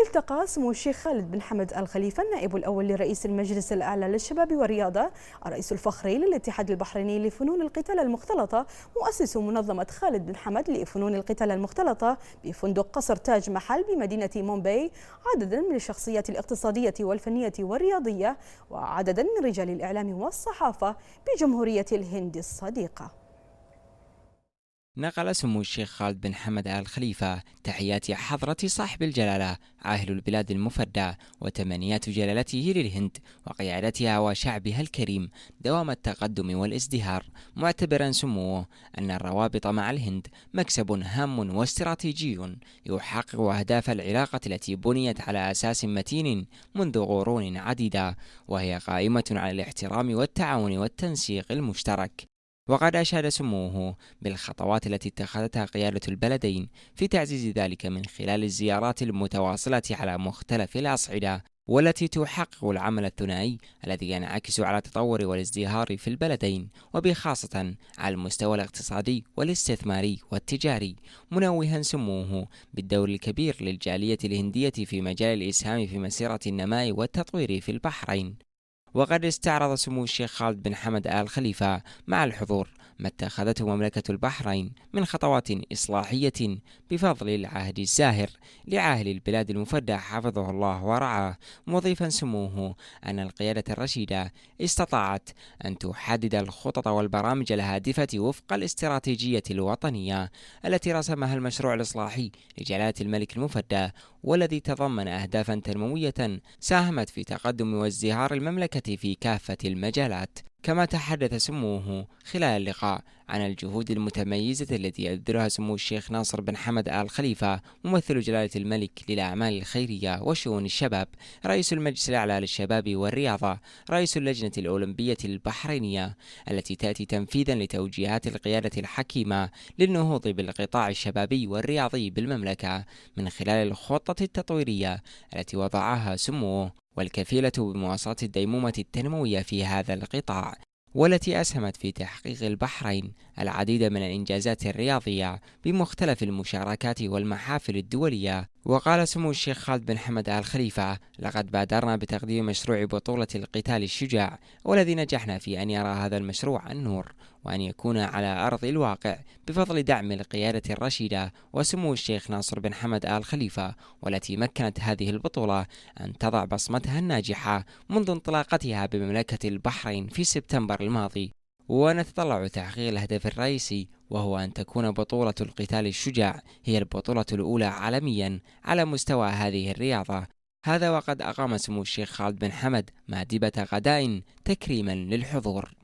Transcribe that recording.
التقى سمو الشيخ خالد بن حمد الخليفة النائب الأول لرئيس المجلس الأعلى للشباب والرياضة الرئيس الفخري للاتحاد البحريني لفنون القتال المختلطة مؤسس منظمة خالد بن حمد لفنون القتال المختلطة بفندق قصر تاج محل بمدينة مومباي عددا من الشخصيات الاقتصادية والفنية والرياضية وعددا من رجال الإعلام والصحافة بجمهورية الهند الصديقة نقل سمو الشيخ خالد بن حمد آل خليفة تحيات حضرة صاحب الجلالة عاهل البلاد المفردة وتمنيات جلالته للهند وقيادتها وشعبها الكريم دوام التقدم والازدهار معتبرا سموه أن الروابط مع الهند مكسب هام واستراتيجي يحقق أهداف العلاقة التي بنيت على أساس متين منذ قرون عديدة وهي قائمة على الاحترام والتعاون والتنسيق المشترك وقد أشاد سموه بالخطوات التي اتخذتها قيادة البلدين في تعزيز ذلك من خلال الزيارات المتواصلة على مختلف الأصعدة والتي تحقق العمل الثنائي الذي ينعكس على التطور والازدهار في البلدين وبخاصة على المستوى الاقتصادي والاستثماري والتجاري منوها سموه بالدور الكبير للجالية الهندية في مجال الإسهام في مسيرة النماء والتطوير في البحرين وقد استعرض سمو الشيخ خالد بن حمد آل خليفة مع الحضور ما اتخذته مملكة البحرين من خطوات إصلاحية بفضل العهد الزاهر لعاهل البلاد المفدى حفظه الله ورعاه مضيفا سموه أن القيادة الرشيدة استطاعت أن تحدد الخطط والبرامج الهادفة وفق الاستراتيجية الوطنية التي رسمها المشروع الإصلاحي لجلالة الملك المفدى والذي تضمن أهدافا تنموية ساهمت في تقدم وازدهار المملكة في كافة المجالات كما تحدث سموه خلال اللقاء عن الجهود المتميزة التي يبذلها سمو الشيخ ناصر بن حمد آل خليفة ممثل جلالة الملك للأعمال الخيرية وشؤون الشباب رئيس المجلس الأعلى للشباب والرياضة رئيس اللجنة الأولمبية البحرينية التي تأتي تنفيذا لتوجيهات القيادة الحكيمة للنهوض بالقطاع الشبابي والرياضي بالمملكة من خلال الخطة التطويرية التي وضعها سموه والكفيلة بمواصلة الديمومة التنموية في هذا القطاع والتي أسهمت في تحقيق البحرين العديد من الإنجازات الرياضية بمختلف المشاركات والمحافل الدولية وقال سمو الشيخ خالد بن حمد آل خليفة لقد بادرنا بتقديم مشروع بطولة القتال الشجاع والذي نجحنا في أن يرى هذا المشروع النور وأن يكون على أرض الواقع بفضل دعم القيادة الرشيدة وسمو الشيخ ناصر بن حمد آل خليفة والتي مكنت هذه البطولة أن تضع بصمتها الناجحة منذ انطلاقتها بمملكة البحرين في سبتمبر الماضي ونتطلع تحقيق الهدف الرئيسي وهو أن تكون بطولة القتال الشجاع هي البطولة الأولى عالميا على مستوى هذه الرياضة هذا وقد أقام سمو الشيخ خالد بن حمد مادبة غداء تكريما للحضور